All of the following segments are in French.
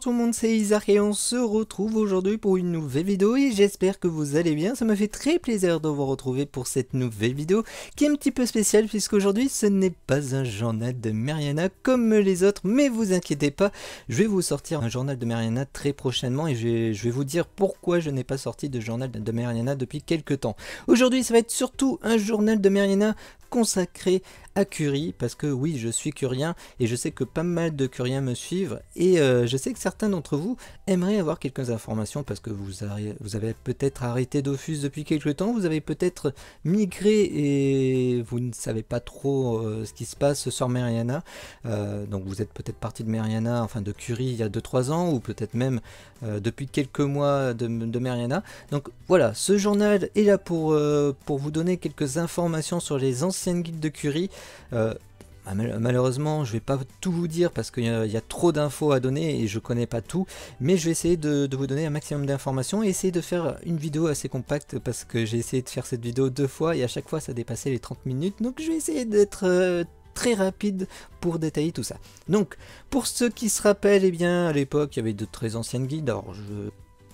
tout le monde, c'est Isaac et on se retrouve aujourd'hui pour une nouvelle vidéo et j'espère que vous allez bien. Ça me fait très plaisir de vous retrouver pour cette nouvelle vidéo qui est un petit peu spéciale puisqu'aujourd'hui ce n'est pas un journal de Mariana comme les autres, mais vous inquiétez pas, je vais vous sortir un journal de Mariana très prochainement et je vais, vous dire pourquoi je n'ai pas sorti de journal de Mariana depuis quelques temps. Aujourd'hui ça va être surtout un journal de Mariana consacré à Curie, parce que oui, je suis curien, et je sais que pas mal de curiens me suivent, et euh, je sais que certains d'entre vous aimeraient avoir quelques informations, parce que vous, avez, vous avez peut-être arrêté Dofus depuis quelques temps, vous avez peut-être migré, et vous ne savez pas trop euh, ce qui se passe sur Meriana, euh, donc vous êtes peut-être parti de Meriana, enfin de Curie il y a 2-3 ans, ou peut-être même depuis quelques mois de, de Meriana, donc voilà, ce journal est là pour, pour vous donner quelques informations sur les anciens guide de Curie. Euh, bah, malheureusement, je vais pas tout vous dire parce qu'il y, a trop d'infos à donner et je connais pas tout, mais je vais essayer de, vous donner un maximum d'informations et essayer de faire une vidéo assez compacte parce que j'ai essayé de faire cette vidéo deux fois et à chaque fois ça dépassait les 30 minutes, donc je vais essayer d'être euh, très rapide pour détailler tout ça. Donc, pour ceux qui se rappellent, eh bien, à l'époque, il y avait de très anciennes guides. alors je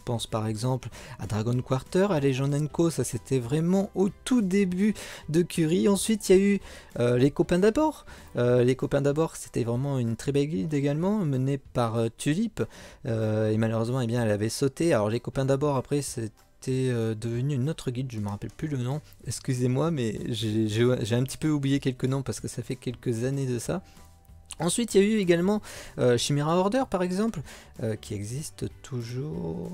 pense par exemple à Dragon Quarter, à Legend Co, ça c'était vraiment au tout début de Curie. Ensuite, il y a eu euh, Les Copains d'abord. Euh, les Copains d'abord, c'était vraiment une très belle guide également, menée par euh, Tulip. et malheureusement, eh bien, elle avait sauté. Alors, Les Copains d'abord, après, c'était devenu une autre guide, je me rappelle plus le nom, excusez-moi, mais j'ai un petit peu oublié quelques noms parce que ça fait quelques années de ça. Ensuite, il y a eu également euh, Chimera Order, par exemple, euh, qui existe toujours.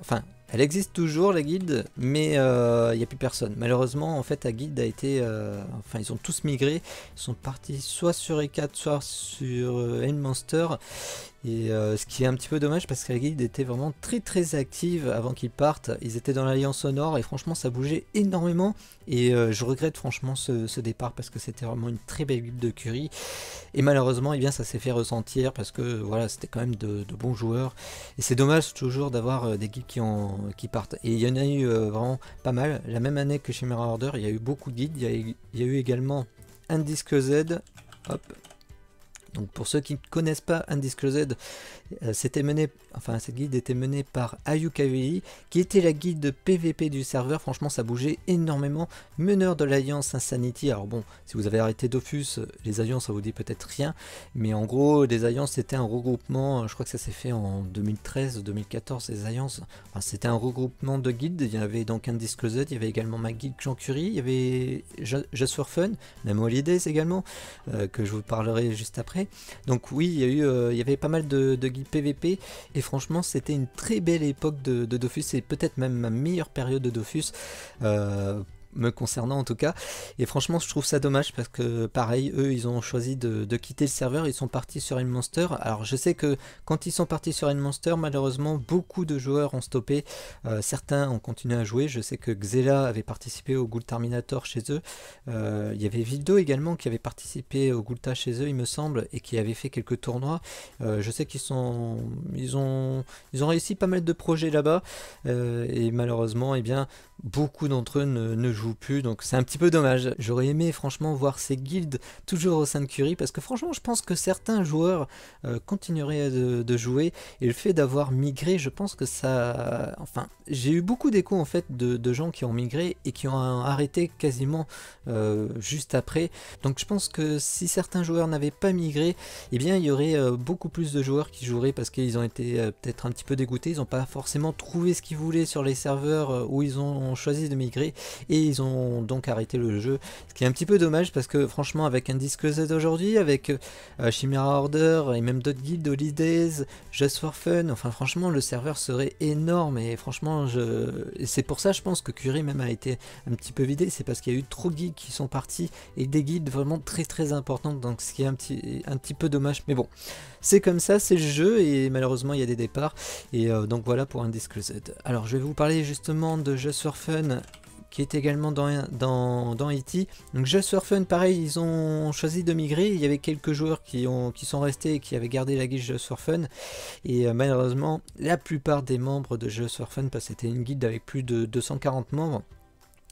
Enfin, elle existe toujours la guilde, mais il euh, n'y a plus personne. Malheureusement, en fait, la guilde a été... Euh, enfin, ils ont tous migré. Ils sont partis soit sur E4, soit sur euh, Monster. Et ce qui est un petit peu dommage parce que la guilde était vraiment très très active avant qu'ils partent. Ils étaient dans l'Alliance au et franchement, ça bougeait énormément. Et je regrette franchement ce, départ parce que c'était vraiment une très belle guilde de Curie. Et malheureusement, eh bien, ça s'est fait ressentir parce que voilà, c'était quand même de, bons joueurs. Et c'est dommage toujours d'avoir des guides qui ont qui partent. Et il y en a eu euh, vraiment pas mal. La même année que chez Mirror Order, il y a eu beaucoup de guides. Il y a eu, également un disque Z. Hop, donc pour ceux qui ne connaissent pas Undisclosed, euh, c'était mené, enfin cette guide était menée par Ayukawei, qui était la guide de PVP du serveur. Franchement, ça bougeait énormément. Meneur de l'Alliance Insanity. Alors bon, si vous avez arrêté Dofus, euh, les Alliances, ça vous dit peut-être rien, mais en gros, les Alliances c'était un regroupement. Euh, je crois que ça s'est fait en 2013-2014. Les Alliances, enfin, c'était un regroupement de guides. Il y avait donc Undisclosed, il y avait également ma guide Jean Curie, il y avait Just for Fun, même Holidays également, que je vous parlerai juste après. Donc oui, il y, eu, euh, il y avait pas mal de, PVP, et franchement c'était une très belle époque de, Dofus, et peut-être même ma meilleure période de Dofus. Euh, me concernant en tout cas. Et franchement, je trouve ça dommage parce que pareil, eux, ils ont choisi de, quitter le serveur, ils sont partis sur une monster. Alors je sais que quand ils sont partis sur une monster, malheureusement, beaucoup de joueurs ont stoppé. Euh, certains ont continué à jouer. Je sais que Xela avait participé au Ghoul Terminator chez eux. Euh, il y avait Vildo également qui avait participé au Gulta chez eux, il me semble, et qui avait fait quelques tournois. Euh, je sais qu'ils sont, ils ont, ils ont réussi pas mal de projets là-bas, et malheureusement, eh bien, beaucoup d'entre eux ne, ne jouent plus, donc c'est un petit peu dommage. J'aurais aimé franchement voir ces guildes toujours au sein de Curie, parce que franchement je pense que certains joueurs euh, continueraient de, jouer, et le fait d'avoir migré, je pense que ça... Enfin, j'ai eu beaucoup d'échos en fait de, gens qui ont migré et qui ont arrêté quasiment euh, juste après, donc je pense que si certains joueurs n'avaient pas migré, et eh bien il y aurait euh, beaucoup plus de joueurs qui joueraient parce qu'ils ont été peut-être un petit peu dégoûtés, ils n'ont pas forcément trouvé ce qu'ils voulaient sur les serveurs où ils ont choisi de migrer, et ils ont donc arrêté le jeu. Ce qui est un petit peu dommage parce que franchement avec un disque Z aujourd'hui, avec euh, Chimera Order et même d'autres guildes, Holidays, Just for Fun, enfin franchement le serveur serait énorme et franchement je... c'est pour ça je pense que Curie même a été un petit peu vidé, c'est parce qu'il y a eu trop de guildes qui sont partis et des guildes vraiment très très importantes donc ce qui est un petit, un petit peu dommage mais bon c'est comme ça, c'est le jeu et malheureusement il y a des départs et euh, donc voilà pour un disque Z. Alors je vais vous parler justement de Just for Fun qui est également dans, dans, dans E.T. Donc Just for Fun, pareil, ils ont choisi de migrer. Il y avait quelques joueurs qui, ont, qui sont restés et qui avaient gardé la guide Just for Fun. Et euh, malheureusement, la plupart des membres de Just for Fun, parce que c'était une guide avec plus de 240 membres,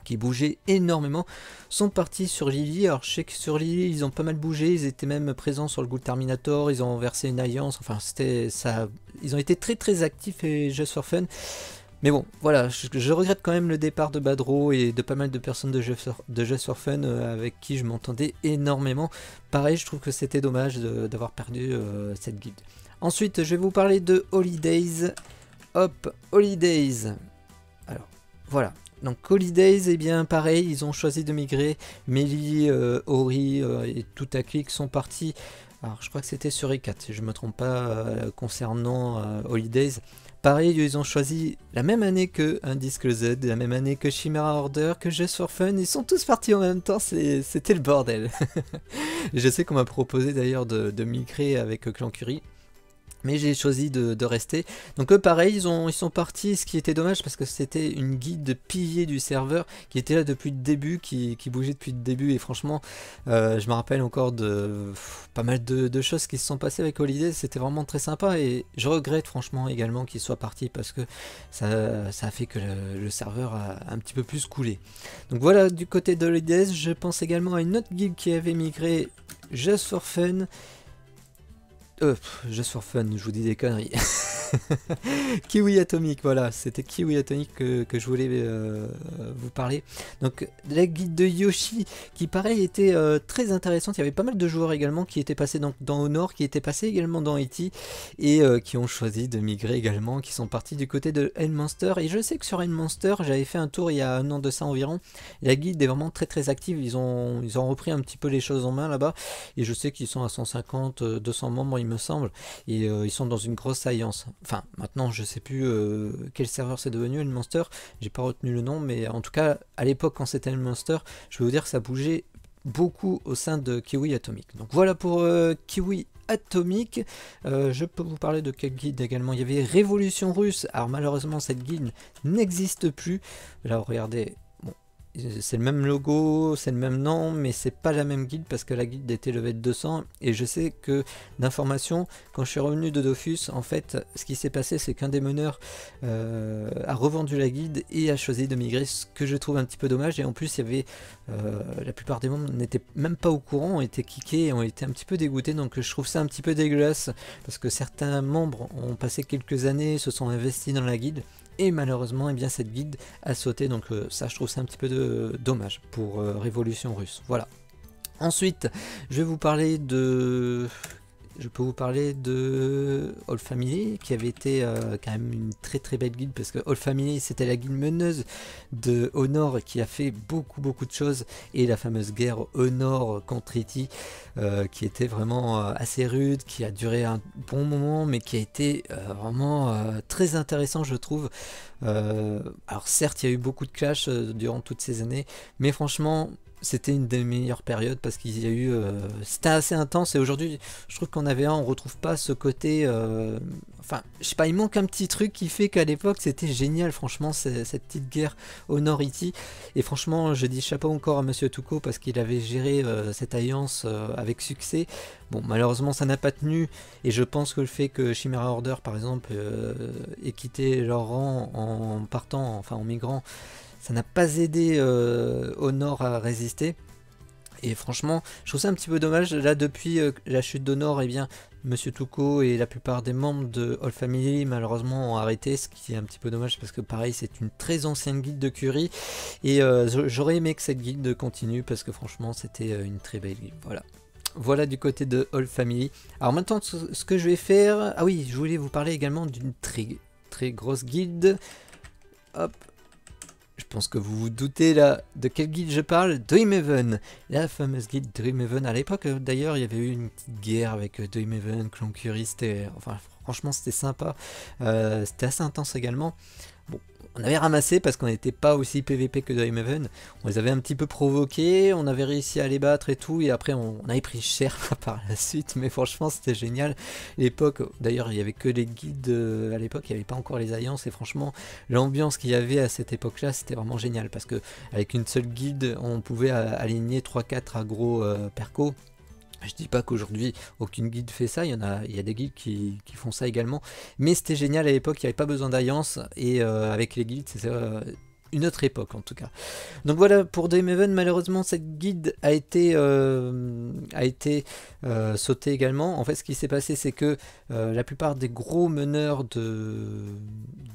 qui bougeaient énormément, sont partis sur Lily. Alors je sais que sur Lily, ils ont pas mal bougé, ils étaient même présents sur le goût Terminator, ils ont versé une alliance, enfin c'était ça. Ils ont été très très actifs et Just for Fun. Mais bon, voilà, je, regrette quand même le départ de Badro et de pas mal de personnes de Just de Fun euh, avec qui je m'entendais énormément. Pareil, je trouve que c'était dommage d'avoir perdu euh, cette guide. Ensuite, je vais vous parler de Holidays. Hop, Holidays. Alors, voilà. Donc Holidays, eh bien pareil, ils ont choisi de migrer. Meli, euh, Ori et clic sont partis. Alors, je crois que c'était sur E4, si je ne me trompe pas, concernant Holidays. Pareil, ils ont choisi la même année que un disque Z, la même année que Chimera Order, que Just for Fun. Ils sont tous partis en même temps, c'était le bordel. je sais qu'on m'a proposé d'ailleurs de, de, migrer avec Clan Curry. Mais j'ai choisi de, rester. Donc eux, pareil, ils, ont, sont partis, ce qui était dommage parce que c'était une guide de piliers du serveur qui était là depuis le début, qui, bougeait depuis le début. Et franchement, euh, je me rappelle encore de pas mal de, choses qui se sont passées avec Holiday. C'était vraiment très sympa et je regrette franchement également qu'ils soient parti parce que ça, a fait que le, serveur a un petit peu plus coulé. Donc voilà, du côté de Holidays, je pense également à une autre guide qui avait migré Just for Fun euh, just for fun, je vous dis des conneries. Kiwi Atomique, voilà, c'était Kiwi Atomique que, que je voulais euh, vous parler. Donc, la guide de Yoshi, qui pareil était euh, très intéressante. Il y avait pas mal de joueurs également qui étaient passés donc, dans Honor, qui étaient passés également dans e E.T. et euh, qui ont choisi de migrer également, qui sont partis du côté de Monster. Et je sais que sur Monster, j'avais fait un tour il y a un an de ça environ. La guide est vraiment très très active. Ils ont, ils ont repris un petit peu les choses en main là-bas. Et je sais qu'ils sont à 150, 200 membres, me semble. Et euh, ils sont dans une grosse alliance. Enfin, maintenant, je sais plus euh, quel serveur c'est devenu, un Monster. J'ai pas retenu le nom, mais en tout cas, à l'époque, quand c'était un Monster, je vais vous dire que ça bougeait beaucoup au sein de Kiwi Atomic. Donc voilà pour euh, Kiwi Atomic. je peux vous parler de quelques guide également. Il y avait Révolution Russe. Alors malheureusement cette guide n'existe plus. Là regardez, c'est le même logo, c'est le même nom, mais c'est pas la même guide parce que la guilde était levée de 200. Et je sais que d'information, quand je suis revenu de Dofus, en fait, ce qui s'est passé, c'est qu'un des meneurs euh, a revendu la guide et a choisi de migrer, ce que je trouve un petit peu dommage. Et en plus, il euh, la plupart des membres n'étaient même pas au courant, ont été kickés et ont été un petit peu dégoûtés. Donc, je trouve ça un petit peu dégueulasse parce que certains membres ont passé quelques années, se sont investis dans la guide et malheureusement, eh bien, cette guide a sauté, donc euh, ça, je trouve ça un petit peu de, dommage pour euh, Révolution Russe. Voilà. Ensuite, je vais vous parler de je peux vous parler de All Family, qui avait été euh, quand même une très très belle guilde, parce que All Family, c'était la guilde meneuse de Honor, qui a fait beaucoup beaucoup de choses, et la fameuse guerre Honor contre E.T., euh, qui était vraiment euh, assez rude, qui a duré un bon moment, mais qui a été vraiment très intéressant, je trouve. alors certes, il y a eu beaucoup de clash durant toutes ces années, mais franchement, c'était une des meilleures périodes parce qu'il y a eu. Euh, c'était assez intense et aujourd'hui, je trouve qu'on avait, on retrouve pas ce côté. Euh, enfin, je sais pas, il manque un petit truc qui fait qu'à l'époque, c'était génial, franchement, cette petite guerre au nord Et franchement, je dis chapeau encore à Monsieur Touko parce qu'il avait géré euh, cette alliance avec succès. Bon, malheureusement, ça n'a pas tenu et je pense que le fait que Chimera Order, par exemple, ait quitté leur rang en partant, enfin en migrant ça n'a pas aidé Honor euh, à résister. Et franchement, je trouve ça un petit peu dommage. Là, depuis euh, la chute d'Honor, et eh bien, Monsieur Touko et la plupart des membres de All Family, malheureusement, ont arrêté, ce qui est un petit peu dommage parce que, pareil, c'est une très ancienne guide de Curie. Et euh, j'aurais aimé que cette guilde continue parce que, franchement, c'était une très belle guide. Voilà. Voilà du côté de All Family. Alors maintenant, ce que je vais faire... Ah oui, je voulais vous parler également d'une très, très grosse guilde. Hop, je pense que vous vous doutez là de quel guide je parle, Dreamhaven, la fameuse guide Dreamhaven. À l'époque euh, d'ailleurs il y avait eu une petite guerre avec euh, Dreamhaven, Cloncurry, c'était, enfin franchement c'était sympa, euh, c'était assez intense également. On avait ramassé parce qu'on n'était pas aussi PVP que Even. On les avait un petit peu provoqués, on avait réussi à les battre et tout, et après on, avait pris cher par la suite, mais franchement c'était génial. L'époque, d'ailleurs il n'y avait que les guides euh, à l'époque, il n'y avait pas encore les alliances, et franchement l'ambiance qu'il y avait à cette époque-là c'était vraiment génial, parce que avec une seule guide, on pouvait aligner 3-4 agro perco, je dis pas qu'aujourd'hui aucune guide fait ça, il y en a, il y a des guides qui, font ça également. Mais c'était génial à l'époque, il n'y avait pas besoin d'alliance et euh, avec les guides, c'est ça... Euh, une autre époque en tout cas. Donc voilà, pour Dreamhaven, malheureusement, cette guide a été, euh, a été euh, sautée également. En fait, ce qui s'est passé, c'est que euh, la plupart des gros meneurs de,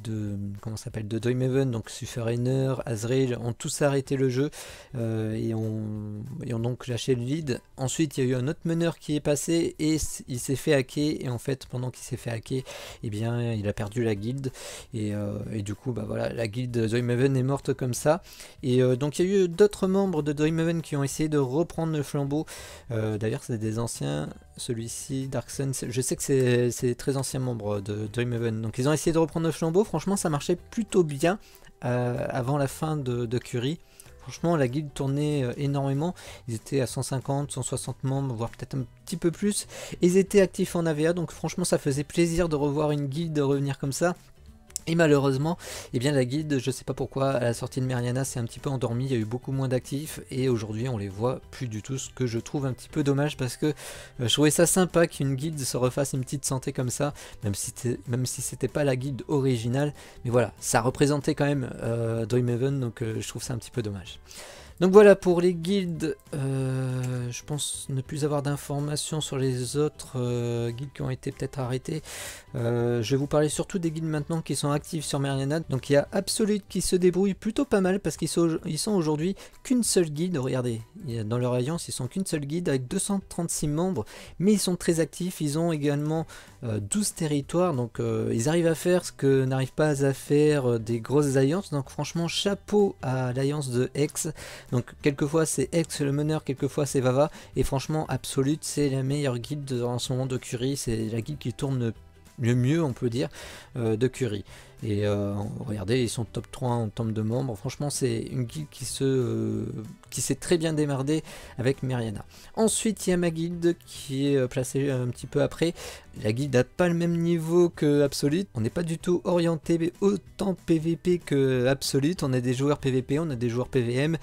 de, comment s'appelle, de Dreamhaven, donc suffrainer Azrael, ont tous arrêté le jeu et, ont, donc lâché le lead. Ensuite, il y a eu un autre meneur qui est passé et il s'est fait hacker. Et en fait, pendant qu'il s'est fait hacker, eh bien, il a perdu la guilde. Et, du coup, bah voilà, la guilde Dreamhaven est morte comme ça. Et euh, donc il y a eu d'autres membres de Dreamhaven qui ont essayé de reprendre le flambeau. Euh, d'ailleurs c'est des anciens, celui-ci, Darkson, je sais que c'est des très anciens membres de Dreamhaven. Donc ils ont essayé de reprendre le flambeau, franchement ça marchait plutôt bien euh, avant la fin de, de Curie. Franchement, la guilde tournait énormément. Ils étaient à 150, 160 membres, voire peut-être un petit peu plus. Ils étaient actifs en AVA, donc franchement, ça faisait plaisir de revoir une guilde revenir comme ça. Et malheureusement, eh bien la guide, je ne sais pas pourquoi, à la sortie de Meriana s'est un petit peu endormie, il y a eu beaucoup moins d'actifs, et aujourd'hui on les voit plus du tout, ce que je trouve un petit peu dommage, parce que euh, je trouvais ça sympa qu'une guide se refasse une petite santé comme ça, même si, même si c'était pas la guide originale, mais voilà, ça représentait quand même euh, Dreamhaven, donc euh, je trouve ça un petit peu dommage. Donc voilà pour les guildes, euh, je pense ne plus avoir d'informations sur les autres guides euh, guildes qui ont été peut-être arrêtés. Euh, je vais vous parler surtout des guildes maintenant qui sont actifs sur Mariana. Donc il y a Absolute qui se débrouille plutôt pas mal parce qu'ils sont, aujourd'hui qu'une seule guide. Regardez, dans leur alliance ils sont qu'une seule guide avec 236 membres mais ils sont très actifs. Ils ont également 12 territoires donc ils arrivent à faire ce que n'arrivent pas à faire des grosses alliances. Donc franchement chapeau à l'alliance de Hex. Donc quelquefois c'est Ex le meneur, quelquefois c'est Vava. Et franchement, Absolute, c'est la meilleure guide en ce moment de Curie. C'est la guide qui tourne le mieux, on peut dire, euh, de Curie. Et euh, regardez, ils sont top 3 en termes de membres. Franchement, c'est une guilde qui se euh, qui s'est très bien démardée avec Meriana. Ensuite, il y a ma guilde qui est euh, placée un petit peu après. La guilde n'a pas le même niveau que Absolute. On n'est pas du tout orienté autant PVP que Absolute. On a des joueurs PVP, on a des joueurs PVM.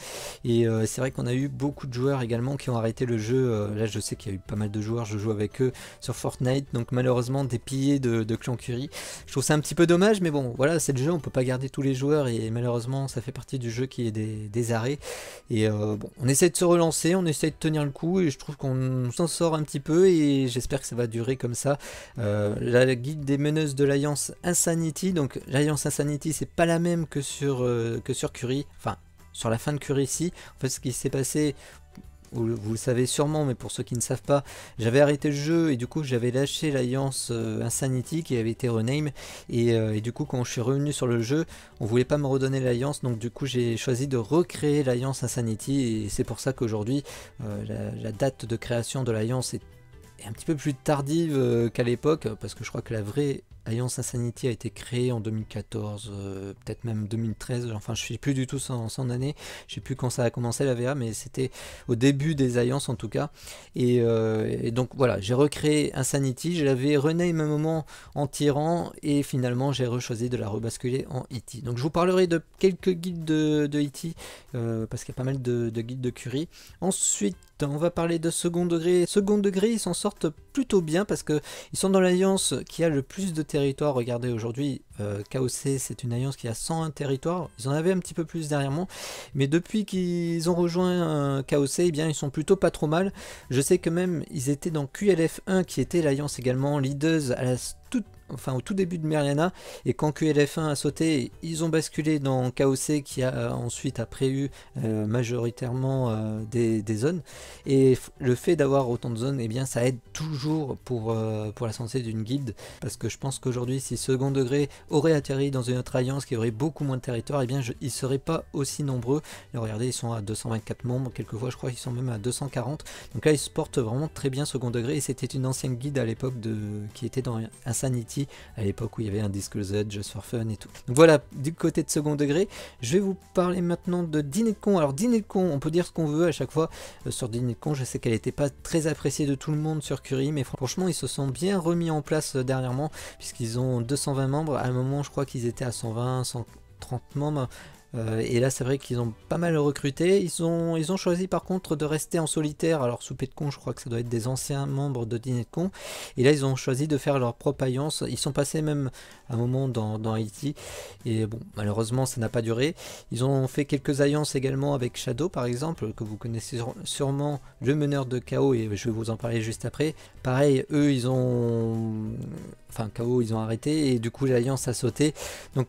Et c'est vrai qu'on a eu beaucoup de joueurs également qui ont arrêté le jeu. là, je sais qu'il y a eu pas mal de joueurs. Je joue avec eux sur Fortnite. Donc malheureusement, des piliers de, de Clan Je trouve ça un petit peu dommage, mais bon, voilà, c'est le jeu, on peut pas garder tous les joueurs et malheureusement ça fait partie du jeu qui est des, arrêts. Et euh, bon, on essaie de se relancer, on essaie de tenir le coup et je trouve qu'on s'en sort un petit peu et j'espère que ça va durer comme ça. Euh, la guide des meneuses de l'Alliance Insanity, donc l'Alliance Insanity c'est pas la même que sur, euh, que sur Curie, enfin sur la fin de Curie ici. En fait, ce qui s'est passé, vous, le savez sûrement, mais pour ceux qui ne savent pas, j'avais arrêté le jeu et du coup j'avais lâché l'alliance euh, Insanity qui avait été rename. Euh, et, du coup, quand je suis revenu sur le jeu, on voulait pas me redonner l'alliance, donc du coup j'ai choisi de recréer l'alliance Insanity. Et c'est pour ça qu'aujourd'hui, euh, la date de création de l'alliance est un petit peu plus tardive qu'à l'époque, parce que je crois que la vraie Alliance Insanity a été créée en 2014, euh, peut-être même 2013, enfin je ne plus du tout son, année, je ne sais plus quand ça a commencé la VA, mais c'était au début des Alliances en tout cas. Et, euh, donc voilà, j'ai recréé Insanity, je l'avais rename un moment en tyran, et finalement j'ai rechoisi de la rebasculer en E.T. Donc je vous parlerai de quelques guides de, de E.T., euh, parce qu'il y a pas mal de, de guides de Curie. Ensuite, on va parler de second degré. Second degré, ils s'en sortent plutôt bien parce que ils sont dans l'alliance qui a le plus de territoires. Regardez aujourd'hui, euh, KOC, c'est une alliance qui a 101 territoires. Ils en avaient un petit peu plus derrière moi, mais depuis qu'ils ont rejoint euh, KOC, eh bien ils sont plutôt pas trop mal. Je sais que même ils étaient dans QLF1 qui était l'alliance également leaders à la toute enfin au tout début de Mariana et quand QLF1 a sauté, ils ont basculé dans KOC qui a euh, ensuite après eu majoritairement euh, des, zones. Et le fait d'avoir autant de zones, et eh bien ça aide toujours pour, euh, pour la santé d'une guilde, parce que je pense qu'aujourd'hui si second degré aurait atterri dans une autre alliance qui aurait beaucoup moins de territoire, et eh bien ils seraient pas aussi nombreux. Et regardez, ils sont à 224 membres, quelquefois je crois qu'ils sont même à 240, donc là ils se portent vraiment très bien second degré, et c'était une ancienne guide à l'époque qui était dans Insanity à l'époque où il y avait un Disclosed, Just for Fun et tout. Donc voilà, du côté de second degré, je vais vous parler maintenant de Dîner con. Alors Dîner con, on peut dire ce qu'on veut à chaque fois euh, sur Dîner con, je sais qu'elle n'était pas très appréciée de tout le monde sur Curie, mais franchement ils se sont bien remis en place euh, dernièrement puisqu'ils ont 220 membres, à un moment je crois qu'ils étaient à 120, 130 membres. Euh, et là, c'est vrai qu'ils ont pas mal recruté. Ils ont, ils ont choisi par contre de rester en solitaire. Alors, souper de con, je crois que ça doit être des anciens membres de Dîner de con. Et là, ils ont choisi de faire leur propre alliance. Ils sont passés même un moment dans, dans Haïti. Et bon, malheureusement, ça n'a pas duré. Ils ont fait quelques alliances également avec Shadow, par exemple, que vous connaissez sûrement, le meneur de chaos Et je vais vous en parler juste après. Pareil, eux, ils ont. Enfin, KO, ils ont arrêté. Et du coup, l'alliance a sauté. Donc,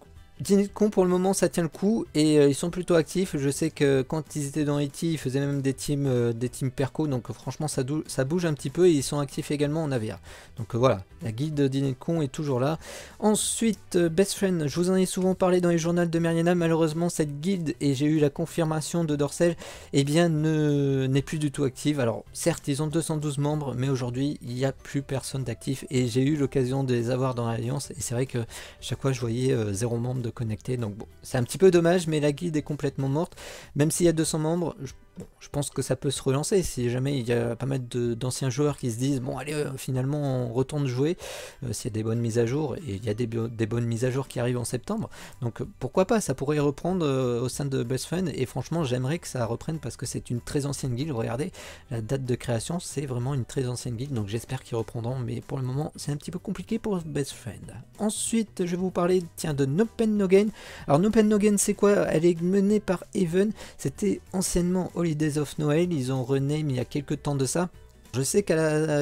con pour le moment ça tient le coup et euh, ils sont plutôt actifs. Je sais que quand ils étaient dans E.T. ils faisaient même des teams, euh, des teams perco donc franchement ça, ça, bouge un petit peu et ils sont actifs également en navire. Donc euh, voilà, la guide Con est toujours là. Ensuite, Best Friend, je vous en ai souvent parlé dans les journaux de Meriana, malheureusement cette guilde et j'ai eu la confirmation de Dorsel, eh bien n'est plus du tout active. Alors certes ils ont 212 membres mais aujourd'hui il n'y a plus personne d'actif et j'ai eu l'occasion de les avoir dans l'Alliance et c'est vrai que chaque fois je voyais zéro membre de connecté Donc bon, c'est un petit peu dommage, mais la guide est complètement morte. Même s'il y a 200 membres, je je pense que ça peut se relancer si jamais il y a pas mal d'anciens joueurs qui se disent bon allez euh, finalement on retourne jouer euh, s'il y a des bonnes mises à jour et il y a des, bonnes mises à jour qui arrivent en septembre donc euh, pourquoi pas ça pourrait reprendre au sein de Best Friend. et franchement j'aimerais que ça reprenne parce que c'est une très ancienne guilde regardez la date de création c'est vraiment une très ancienne guilde donc j'espère qu'ils reprendront mais pour le moment c'est un petit peu compliqué pour Best Friend. Ensuite je vais vous parler tiens de No Pen No Gain alors No No Gain c'est quoi elle est menée par Even c'était anciennement Days of Noël, ils ont rename il y a quelques temps de ça. Je sais qu'à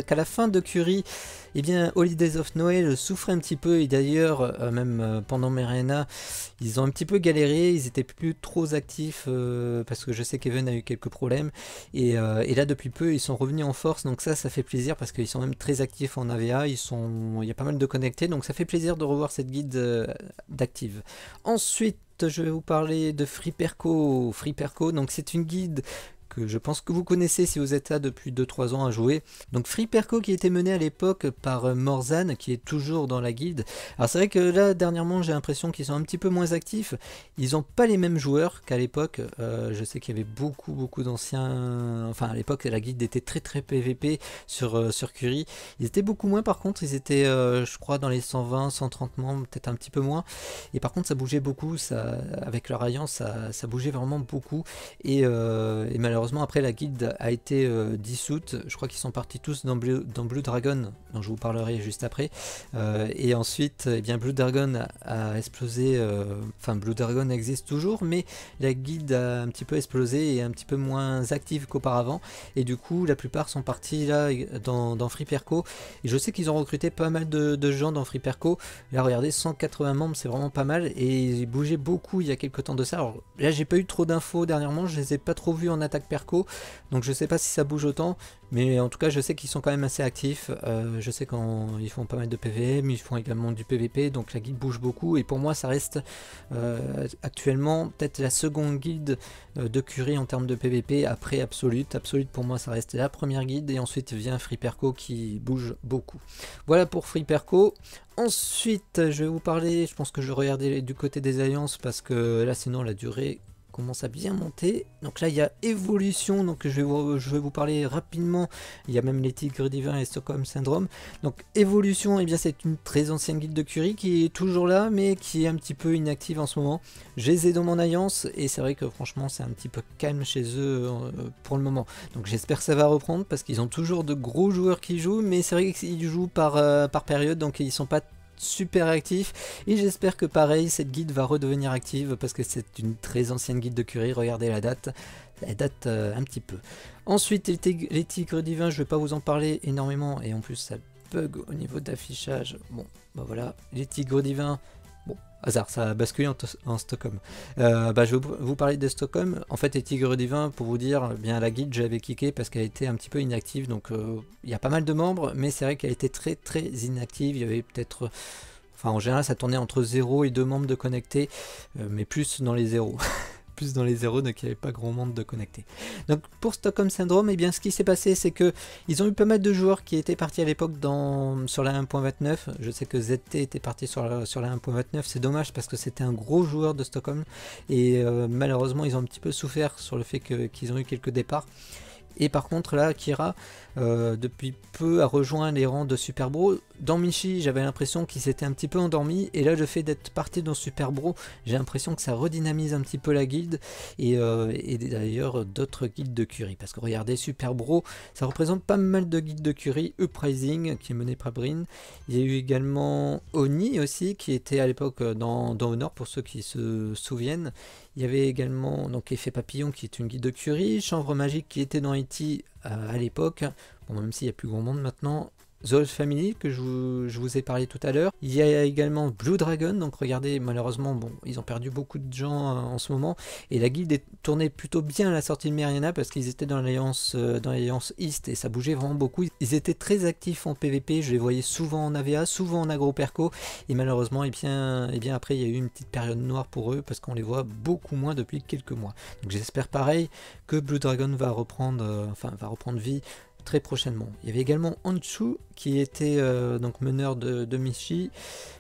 la, fin de Curie, eh bien, Holidays of Noël souffrait un petit peu, et d'ailleurs, euh, même euh, pendant Merena, ils ont un petit peu galéré, ils n'étaient plus trop actifs, euh, parce que je sais qu'Even a eu quelques problèmes, et, là, depuis peu, ils sont revenus en force, donc ça, ça fait plaisir, parce qu'ils sont même très actifs en AVA, ils sont... il y a pas mal de connectés, donc ça fait plaisir de revoir cette guide d'active. Ensuite, je vais vous parler de FreePerco. FreePerco, donc c'est une guide que je pense que vous connaissez si vous êtes là depuis 2-3 ans à jouer. Donc Free Perco qui était mené à l'époque par euh, Morzan qui est toujours dans la guilde. Alors c'est vrai que là dernièrement j'ai l'impression qu'ils sont un petit peu moins actifs. Ils n'ont pas les mêmes joueurs qu'à l'époque. Euh, je sais qu'il y avait beaucoup beaucoup d'anciens... Enfin à l'époque la guilde était très très PVP sur, euh, sur Curie. Ils étaient beaucoup moins par contre. Ils étaient je crois dans les 120, 130 membres, peut-être un petit peu moins. Et par contre ça bougeait beaucoup. Ça, avec leur alliance ça, bougeait vraiment beaucoup. et malheureusement Malheureusement, après, la guilde a été euh, dissoute. Je crois qu'ils sont partis tous dans Blue, Dragon, dont je vous parlerai juste après. Euh, et ensuite, eh bien, Blue Dragon a, explosé. Euh, enfin, Blue Dragon existe toujours, mais la guide a un petit peu explosé et un petit peu moins active qu'auparavant. Et du coup, la plupart sont partis là dans, dans Free Perco. Et je sais qu'ils ont recruté pas mal de, gens dans Free Perco. Là, regardez, 180 membres, c'est vraiment pas mal. Et ils bougeaient beaucoup il y a quelques temps de ça. Alors là, j'ai pas eu trop d'infos dernièrement. Je les ai pas trop vus en attaque Perco. Donc je sais pas si ça bouge autant, mais en tout cas je sais qu'ils sont quand même assez actifs. Euh, je sais qu'ils font pas mal de PVM, ils font également du PVP, donc la guide bouge beaucoup. Et pour moi ça reste euh, actuellement peut-être la seconde guide euh, de Curie en termes de PVP après Absolute. Absolute pour moi ça reste la première guide, et ensuite vient Free Perco qui bouge beaucoup. Voilà pour Free Perco. Ensuite, je vais vous parler, je pense que je regardais du côté des alliances parce que là sinon la durée commence à bien monter. Donc là, il y a évolution. Donc je vais vous, je vais vous parler rapidement. Il y a même les tigres divins et Stockholm Syndrome. Donc évolution, et eh bien c'est une très ancienne guilde de Curie qui est toujours là, mais qui est un petit peu inactive en ce moment. J'ai les dans mon alliance et c'est vrai que franchement, c'est un petit peu calme chez eux euh, pour le moment. Donc j'espère que ça va reprendre parce qu'ils ont toujours de gros joueurs qui jouent, mais c'est vrai qu'ils jouent par, euh, par période, donc ils sont pas super actif. Et j'espère que pareil, cette guide va redevenir active parce que c'est une très ancienne guide de Curie. Regardez la date. Elle date euh, un petit peu. Ensuite, les, tigres divins, je vais pas vous en parler énormément. Et en plus, ça bug au niveau d'affichage. Bon, bah voilà. Les tigres divins, hasard, ça a basculé en, Stockholm. Euh, bah, je vais vous parler de Stockholm. En fait, les Tigres divins, pour vous dire, eh bien la guide, j'avais kické parce qu'elle était un petit peu inactive. Donc, euh, il y a pas mal de membres, mais c'est vrai qu'elle était très très inactive. Il y avait peut-être. Enfin, en général, ça tournait entre 0 et 2 membres de connectés, euh, mais plus dans les 0. plus dans les zéros, donc il n'y avait pas grand monde de connecté. Donc pour Stockholm Syndrome, et eh bien, ce qui s'est passé, c'est que ils ont eu pas mal de joueurs qui étaient partis à l'époque dans, sur la 1.29. Je sais que ZT était parti sur la, sur la 1.29, c'est dommage parce que c'était un gros joueur de Stockholm, et euh, malheureusement, ils ont un petit peu souffert sur le fait qu'ils ont eu quelques départs. Et par contre, là, Kira, euh, depuis peu, a rejoint les rangs de Super Bro. Dans Michi, j'avais l'impression qu'il s'était un petit peu endormi. Et là, le fait d'être parti dans Super Bro, j'ai l'impression que ça redynamise un petit peu la guilde. Et, euh, d'ailleurs, d'autres guildes de Curie. Parce que regardez, Super Bro, ça représente pas mal de guildes de Curie. Uprising, qui est mené par Brin. Il y a eu également Oni aussi, qui était à l'époque euh, dans, dans Honor, pour ceux qui se souviennent. Il y avait également donc Effet Papillon qui est une guide de Curie, chanvre Magique qui était dans Haïti euh, à l'époque, hein, même s'il n'y a plus grand monde maintenant, The Family que je vous, ai parlé tout à l'heure. Il y a également Blue Dragon, donc regardez, malheureusement, bon, ils ont perdu beaucoup de gens euh, en ce moment. Et la guilde est tournée plutôt bien à la sortie de Meriana parce qu'ils étaient dans l'alliance euh, dans East et ça bougeait vraiment beaucoup. Ils étaient très actifs en PVP, je les voyais souvent en AVA, souvent en agro perco. Et malheureusement, et eh bien, et eh bien après, il y a eu une petite période noire pour eux parce qu'on les voit beaucoup moins depuis quelques mois. Donc j'espère pareil que Blue Dragon va reprendre, euh, enfin va reprendre vie très prochainement. Il y avait également Anshu qui était euh, donc meneur de, de Michi.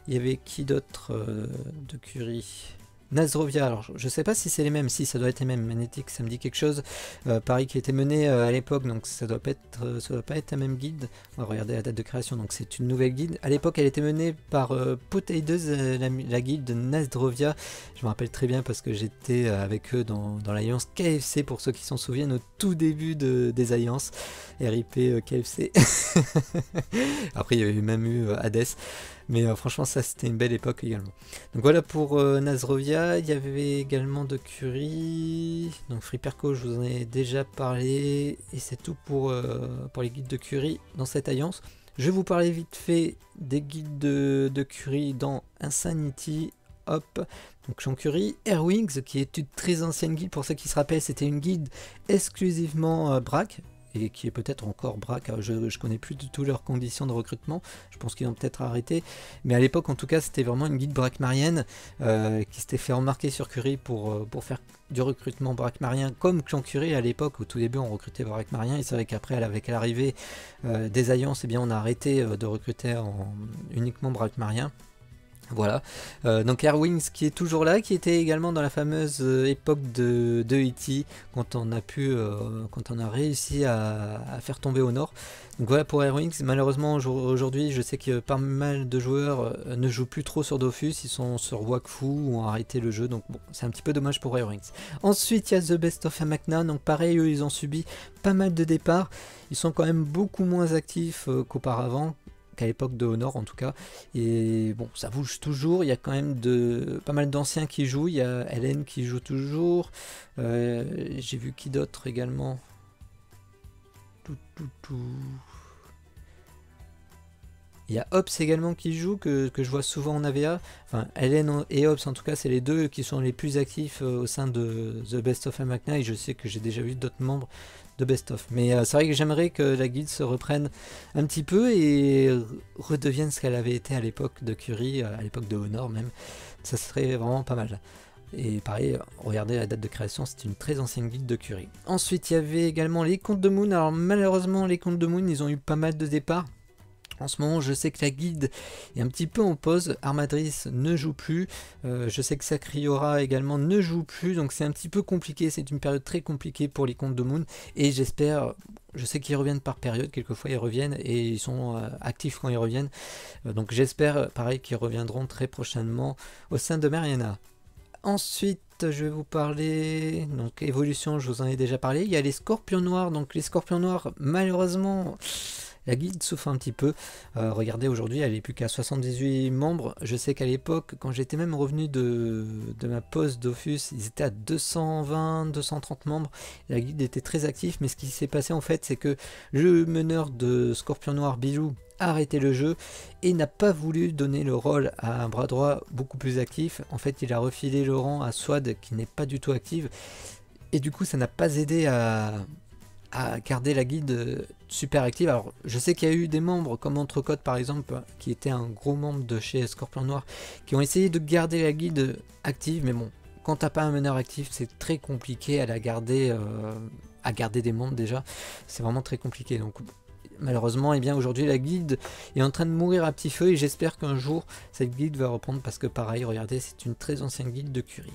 Il y avait qui d'autre euh, de Curie Nazrovia. Alors, je ne sais pas si c'est les mêmes. Si, ça doit être les mêmes. Magnetic, ça me dit quelque chose. Euh, Paris qui était mené euh, à l'époque, donc ça doit être, euh, ça doit pas être la même guide. On va regarder la date de création. Donc, c'est une nouvelle guide. À l'époque, elle était menée par Poteideuse, la, guide guilde de Nazdrovia. Je me rappelle très bien parce que j'étais avec eux dans, l'alliance KFC pour ceux qui s'en souviennent au tout début des alliances. RIP KFC. Après, il y avait même eu Hades. Mais euh, franchement, ça c'était une belle époque également. Donc voilà pour euh, Nazrovia. Il y avait également de Curie. Donc Free Perco, je vous en ai déjà parlé. Et c'est tout pour, euh, pour les guides de Curie dans cette alliance. Je vais vous parler vite fait des guides de, de Curie dans Insanity. Hop, donc Jean Curie, Airwings, qui est une très ancienne guide, pour ceux qui se rappellent, c'était une guide exclusivement Braque et qui est peut-être encore Braque, Je ne connais plus du tout leurs conditions de recrutement. Je pense qu'ils ont peut-être arrêté. Mais à l'époque, en tout cas, c'était vraiment une guide braque marienne, euh, qui s'était fait remarquer sur Curie pour, euh, pour faire du recrutement braque marien, comme Clan Curie à l'époque. Au tout début, on recrutait marien, Et c'est vrai qu'après, avec l'arrivée euh, des Alliances, eh bien, on a arrêté de recruter uniquement braque marien. Voilà. Euh, donc Airwings qui est toujours là, qui était également dans la fameuse euh, époque de, de E.T. quand on a pu, euh, quand on a réussi à, faire tomber au nord. Donc voilà pour Airwings, Malheureusement aujourd'hui, je sais que pas mal de joueurs ne jouent plus trop sur Dofus, ils sont sur Wakfu ou ont arrêté le jeu. Donc bon, c'est un petit peu dommage pour Airwings. Ensuite, il y a The Best of Amakna. Donc pareil, eux, ils ont subi pas mal de départs. Ils sont quand même beaucoup moins actifs qu'auparavant à l'époque de Honor en tout cas. Et bon, ça bouge toujours, il y a quand même de, pas mal d'anciens qui jouent, il y a Hélène qui joue toujours, euh, j'ai vu qui d'autre également tout, tout, Il y a Ops également qui joue, que, je vois souvent en AVA. Enfin, Hélène et Ops, en tout cas, c'est les deux qui sont les plus actifs euh, au sein de The Best of Amacna. je sais que j'ai déjà vu d'autres membres best-of. Mais euh, c'est vrai que j'aimerais que la guilde se reprenne un petit peu et redevienne ce qu'elle avait été à l'époque de Curie, euh, à l'époque de Honor même. Ça serait vraiment pas mal. Et pareil, regardez la date de création, c'est une très ancienne guilde de Curie. Ensuite, il y avait également les comptes de Moon. Alors malheureusement, les comptes de Moon, ils ont eu pas mal de départs. En ce moment, je sais que la guide est un petit peu en pause. Armadris ne joue plus. Euh, je sais que Sacriora également ne joue plus. Donc c'est un petit peu compliqué. C'est une période très compliquée pour les comptes de Moon. Et j'espère je sais qu'ils reviennent par période, quelquefois ils reviennent et ils sont euh, actifs quand ils reviennent. Euh, donc j'espère, pareil, qu'ils reviendront très prochainement au sein de Mariana. Ensuite, je vais vous parler, donc évolution, je vous en ai déjà parlé. Il y a les scorpions noirs, donc les scorpions noirs, malheureusement la guilde souffre un petit peu. Euh, regardez, aujourd'hui, elle est plus qu'à 78 membres. Je sais qu'à l'époque, quand j'étais même revenu de, ma poste d'Office, ils étaient à 220, 230 membres. La guilde était très active, mais ce qui s'est passé en fait, c'est que le meneur de Scorpion Noir, Bijou, a arrêté le jeu et n'a pas voulu donner le rôle à un bras droit beaucoup plus actif. En fait, il a refilé le rang à Swad qui n'est pas du tout active. Et du coup, ça n'a pas aidé à, à garder la guide super active. Alors, je sais qu'il y a eu des membres, comme Entrecôte par exemple, qui était un gros membre de chez Scorpion Noir, qui ont essayé de garder la guide active, mais bon, quand t'as pas un meneur actif, c'est très compliqué à la garder, euh, à garder des membres déjà. C'est vraiment très compliqué. Donc, malheureusement, et eh bien aujourd'hui, la guide est en train de mourir à petit feu, et j'espère qu'un jour, cette guide va reprendre, parce que pareil, regardez, c'est une très ancienne guide de Curie.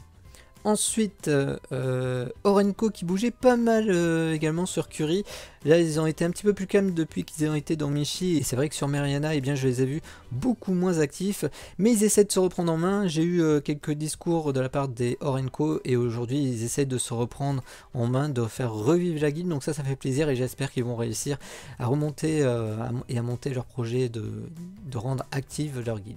Ensuite, euh, euh, Orenko qui bougeait pas mal euh, également sur Curry. Là, ils ont été un petit peu plus calmes depuis qu'ils ont été dans Michi. Et c'est vrai que sur Mariana, eh bien, je les ai vus beaucoup moins actifs. Mais ils essaient de se reprendre en main. J'ai eu quelques discours de la part des Orenko. Et aujourd'hui, ils essaient de se reprendre en main, de faire revivre la guide. Donc ça, ça fait plaisir. Et j'espère qu'ils vont réussir à remonter et à monter leur projet de, rendre active leur guide.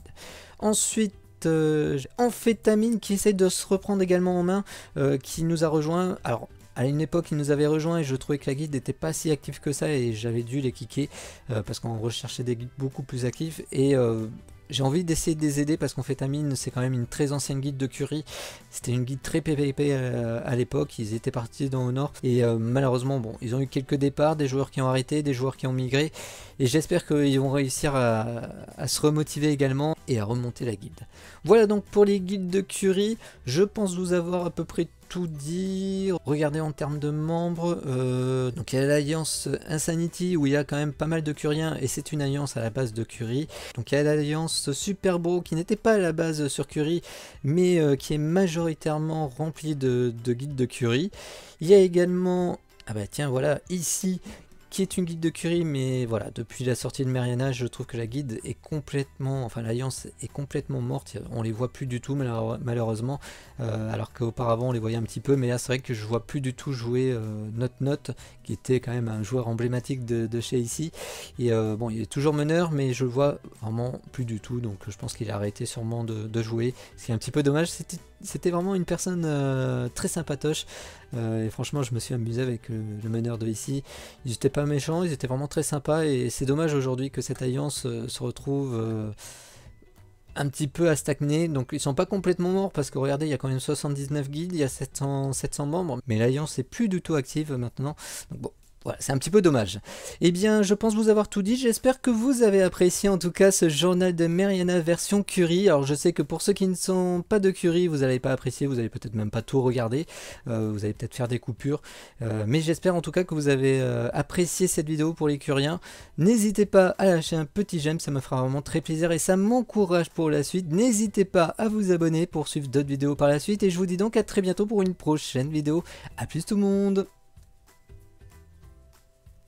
Ensuite, euh, amphétamine qui essaie de se reprendre également en main, euh, qui nous a rejoint. Alors, à une époque, il nous avait rejoint et je trouvais que la guide n'était pas si active que ça et j'avais dû les kicker euh, parce qu'on recherchait des guides beaucoup plus actifs et euh, j'ai envie d'essayer de les aider parce qu'Amphétamine, c'est quand même une très ancienne guide de Curie. C'était une guide très PVP à l'époque. Ils étaient partis dans le nord. Et malheureusement, bon, ils ont eu quelques départs, des joueurs qui ont arrêté, des joueurs qui ont migré. Et j'espère qu'ils vont réussir à, se remotiver également et à remonter la guide Voilà donc pour les guides de Curie, je pense vous avoir à peu près tout dit. Regardez en termes de membres, euh, donc il y a l'alliance Insanity où il y a quand même pas mal de Curiens et c'est une alliance à la base de Curie. Donc il y a l'alliance qui n'était pas à la base sur Curie mais euh, qui est majoritairement remplie de, de guides de Curie. Il y a également ah bah tiens, voilà, ici, est une guide de Curie, mais voilà, depuis la sortie de Mariana, je trouve que la guide est complètement, enfin l'Alliance est complètement morte, on les voit plus du tout malheureusement, euh, alors qu'auparavant on les voyait un petit peu, mais là c'est vrai que je vois plus du tout jouer note euh, Note, qui était quand même un joueur emblématique de, chez ici, et euh, bon il est toujours meneur, mais je le vois vraiment plus du tout, donc je pense qu'il a arrêté sûrement de, de jouer, c'est un petit peu dommage, c'était c'était vraiment une personne euh, très sympatoche. Euh, et franchement, je me suis amusé avec euh, le, meneur de ici. Ils n'étaient pas méchants, ils étaient vraiment très sympas. Et c'est dommage aujourd'hui que cette alliance se retrouve un petit peu à stagner. Donc ils sont pas complètement morts parce que regardez, il y a quand même 79 guides, il y a 700, 700 membres. Mais l'alliance est plus du tout active maintenant. Donc bon, voilà, c'est un petit peu dommage. Eh bien, je pense vous avoir tout dit. J'espère que vous avez apprécié en tout cas ce journal de Meriana version Curie. Alors, je sais que pour ceux qui ne sont pas de Curie, vous n'allez pas apprécier, vous n'allez peut-être même pas tout regarder. Euh, vous allez peut-être faire des coupures. Euh, mais j'espère en tout cas que vous avez euh, apprécié cette vidéo pour les Curiens. N'hésitez pas à lâcher un petit j'aime, ça me fera vraiment très plaisir et ça m'encourage pour la suite. N'hésitez pas à vous abonner pour suivre d'autres vidéos par la suite. Et je vous dis donc à très bientôt pour une prochaine vidéo. A plus tout le monde